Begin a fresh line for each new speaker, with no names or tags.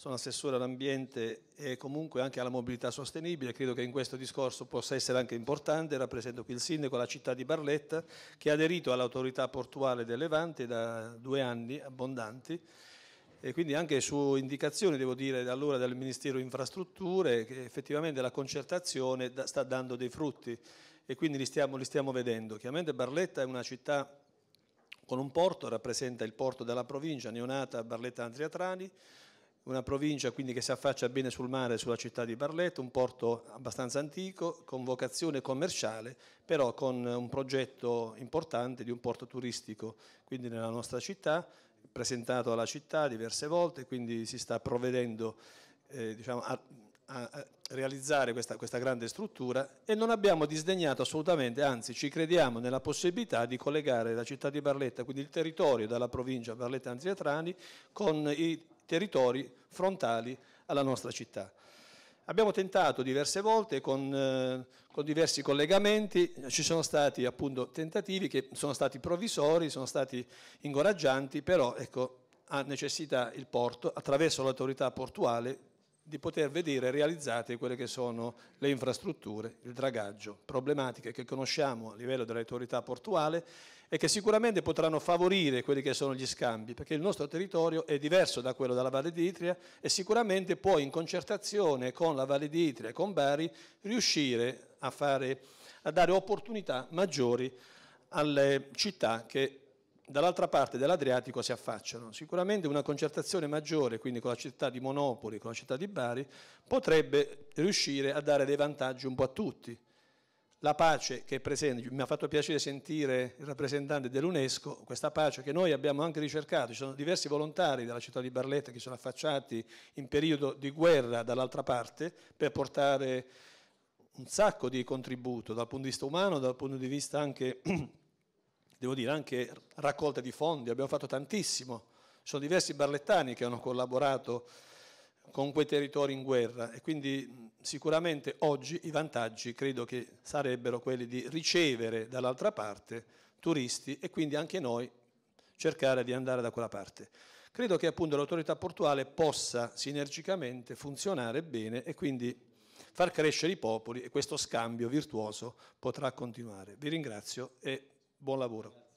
sono assessore all'ambiente e comunque anche alla mobilità sostenibile, credo che in questo discorso possa essere anche importante, rappresento qui il sindaco, la città di Barletta, che ha aderito all'autorità portuale del Levante da due anni abbondanti e quindi anche su indicazioni, devo dire, da allora del Ministero Infrastrutture, che effettivamente la concertazione sta dando dei frutti e quindi li stiamo, li stiamo vedendo. Chiaramente Barletta è una città con un porto, rappresenta il porto della provincia neonata Barletta antriatrani una provincia quindi che si affaccia bene sul mare sulla città di Barletta, un porto abbastanza antico, con vocazione commerciale, però con un progetto importante di un porto turistico, quindi nella nostra città, presentato alla città diverse volte, quindi si sta provvedendo eh, diciamo, a, a, realizzare questa, questa grande struttura e non abbiamo disdegnato assolutamente, anzi ci crediamo nella possibilità di collegare la città di Barletta, quindi il territorio dalla provincia Barletta-Anziatrani, con i territori frontali alla nostra città. Abbiamo tentato diverse volte con, eh, con, diversi collegamenti, ci sono stati appunto tentativi che sono stati provvisori, sono stati incoraggianti, però ecco, ha necessità il porto, attraverso l'autorità portuale, di poter vedere realizzate quelle che sono le infrastrutture, il dragaggio, problematiche che conosciamo a livello dell'autorità portuale e che sicuramente potranno favorire quelli che sono gli scambi, perché il nostro territorio è diverso da quello della Valle d'Itria e sicuramente può in concertazione con la Valle d'Itria e con Bari riuscire a, fare, a dare opportunità maggiori alle città che dall'altra parte dell'Adriatico si affacciano. Sicuramente una concertazione maggiore, quindi con la città di Monopoli, con la città di Bari, potrebbe riuscire a dare dei vantaggi un po' a tutti. La pace che è presente, mi ha fatto piacere sentire il rappresentante dell'UNESCO, questa pace che noi abbiamo anche ricercato, ci sono diversi volontari della città di Barletta che sono affacciati in periodo di guerra dall'altra parte per portare un sacco di contributo dal punto di vista umano, dal punto di vista anche devo dire anche raccolta di fondi, abbiamo fatto tantissimo, sono diversi barlettani che hanno collaborato con quei territori in guerra e quindi sicuramente oggi i vantaggi credo che sarebbero quelli di ricevere dall'altra parte turisti e quindi anche noi cercare di andare da quella parte. Credo che appunto l'autorità portuale possa sinergicamente funzionare bene e quindi far crescere i popoli e questo scambio virtuoso potrà continuare. Vi ringrazio e Buon lavoro.